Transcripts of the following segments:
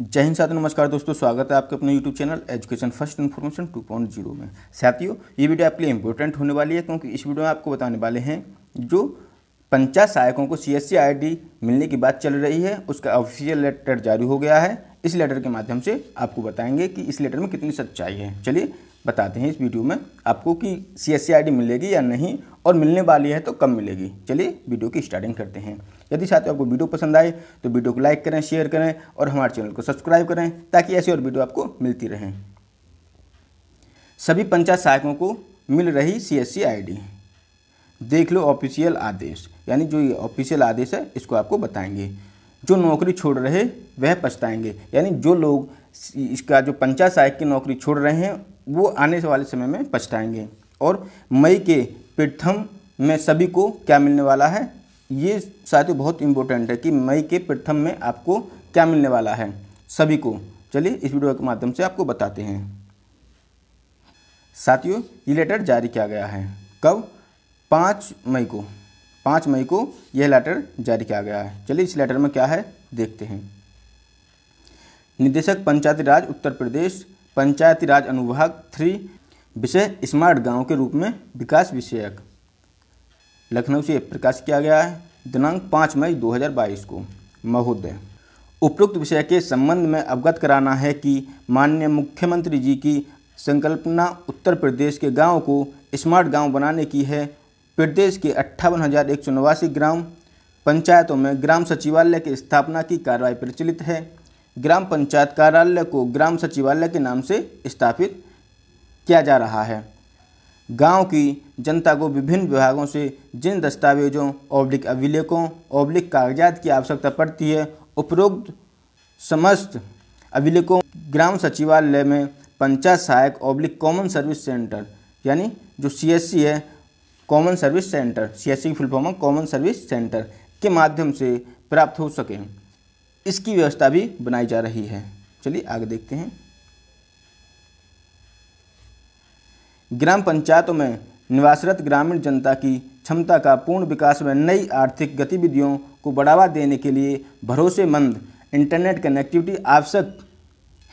जय हिंद साथियों नमस्कार दोस्तों स्वागत है आपके अपने YouTube channel education first information 2.0 में साथियों ये वीडियो आपके लिए इंपॉर्टेंट होने वाली है क्योंकि इस वीडियो में आपको बताने वाले हैं जो पंचायत सहायकों को सी एस मिलने की बात चल रही है उसका ऑफिशियल लेटर जारी हो गया है इस लेटर के माध्यम से आपको बताएंगे कि इस लेटर में कितनी सच्चाई है चलिए बताते हैं इस वीडियो में आपको कि सी एस मिलेगी या नहीं और मिलने वाली है तो कब मिलेगी चलिए वीडियो की स्टार्टिंग करते हैं यदि साथियों आपको वीडियो पसंद आए तो वीडियो को लाइक करें शेयर करें और हमारे चैनल को सब्सक्राइब करें ताकि ऐसी और वीडियो आपको मिलती रहें सभी पंचायत सहायकों को मिल रही सी एस देख लो ऑफिशियल आदेश यानी जो ये ऑफिशियल आदेश है इसको आपको बताएंगे जो नौकरी छोड़ रहे वह पछताएंगे यानी जो लोग इसका जो पंचायत सहायक की नौकरी छोड़ रहे हैं वो आने वाले समय में पछताएंगे और मई के प्रथम में सभी को क्या मिलने वाला है ये साथियों बहुत इंपॉर्टेंट है कि मई के प्रथम में आपको क्या मिलने वाला है सभी को चलिए इस वीडियो के माध्यम से आपको बताते हैं साथियों ये लेटर जारी किया गया है कब पाँच मई को पाँच मई को यह लेटर जारी किया गया है चलिए इस लेटर में क्या है देखते हैं निदेशक पंचायती राज उत्तर प्रदेश पंचायती राज अनुभाग थ्री विषय स्मार्ट गांव के रूप में विकास विषयक लखनऊ से प्रकाश किया गया है दिनांक पाँच मई 2022 को महोदय उपरोक्त विषय के संबंध में अवगत कराना है कि माननीय मुख्यमंत्री जी की संकल्पना उत्तर प्रदेश के गाँव को स्मार्ट गाँव बनाने की है प्रदेश के अट्ठावन हज़ार एक सौ नवासी ग्राम पंचायतों में ग्राम सचिवालय की स्थापना की कार्रवाई प्रचलित है ग्राम पंचायत कार्यालय को ग्राम सचिवालय के नाम से स्थापित किया जा रहा है गांव की जनता को विभिन्न विभागों से जिन दस्तावेजों ओब्लिक अभिलेखों ओब्लिक कागजात की आवश्यकता पड़ती है उपरोक्त समस्त अभिलेखों ग्राम सचिवालय में पंचायत सहायक ओब्लिक कॉमन सर्विस सेंटर यानी जो सीएससी है common service centre CSC S C form common service centre के माध्यम से प्राप्त हो सकें इसकी व्यवस्था भी बनाई जा रही है चलिए आगे देखते हैं ग्राम पंचायतों में निवासरत ग्रामीण जनता की क्षमता का पूर्ण विकास में नई आर्थिक गतिविधियों को बढ़ावा देने के लिए भरोसेमंद इंटरनेट कनेक्टिविटी आवश्यक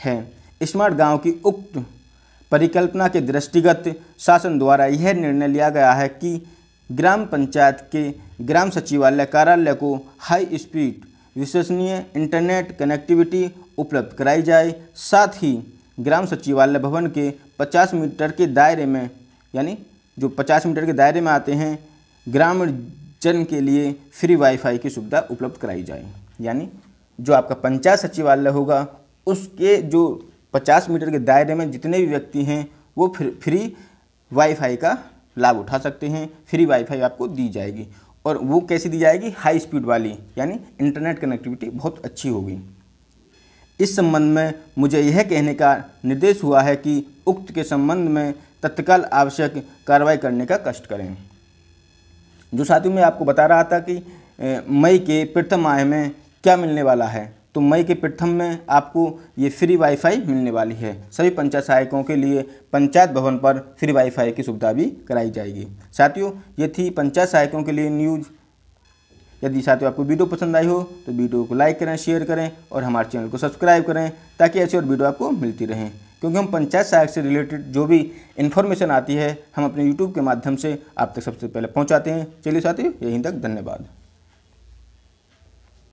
है स्मार्ट गांव की उक्त परिकल्पना के दृष्टिगत शासन द्वारा यह निर्णय लिया गया है कि ग्राम पंचायत के ग्राम सचिवालय कार्यालय को हाई स्पीड विश्वसनीय इंटरनेट कनेक्टिविटी उपलब्ध कराई जाए साथ ही ग्राम सचिवालय भवन के 50 मीटर के दायरे में यानी जो 50 मीटर के दायरे में आते हैं ग्रामीण जन के लिए फ्री वाईफाई की सुविधा उपलब्ध कराई जाए यानी जो आपका पंचायत सचिवालय होगा उसके जो 50 मीटर के दायरे में जितने भी व्यक्ति हैं वो फ्री वाईफाई का लाभ उठा सकते हैं फ्री वाईफाई आपको दी जाएगी और वो कैसी दी जाएगी हाई स्पीड वाली यानी इंटरनेट कनेक्टिविटी बहुत अच्छी होगी इस संबंध में मुझे यह कहने का निर्देश हुआ है कि उक्त के संबंध में तत्काल आवश्यक कार्रवाई करने का कष्ट करें जो साथियों मैं आपको बता रहा था कि मई के प्रथम माह में क्या मिलने वाला है तो मई के प्रथम में आपको ये फ्री वाईफाई मिलने वाली है सभी पंचायत सहायकों के लिए पंचायत भवन पर फ्री वाईफाई की सुविधा भी कराई जाएगी साथियों ये थी पंचायत सहायकों के लिए न्यूज़ यदि साथियों आपको वीडियो पसंद आई हो तो वीडियो को लाइक करें शेयर करें और हमारे चैनल को सब्सक्राइब करें ताकि ऐसी और वीडियो आपको मिलती रहें क्योंकि हम पंचायत सहायक से रिलेटेड जो भी इन्फॉर्मेशन आती है हम अपने यूट्यूब के माध्यम से आप तक सबसे पहले पहुंचाते हैं चलिए साथियों यहीं तक धन्यवाद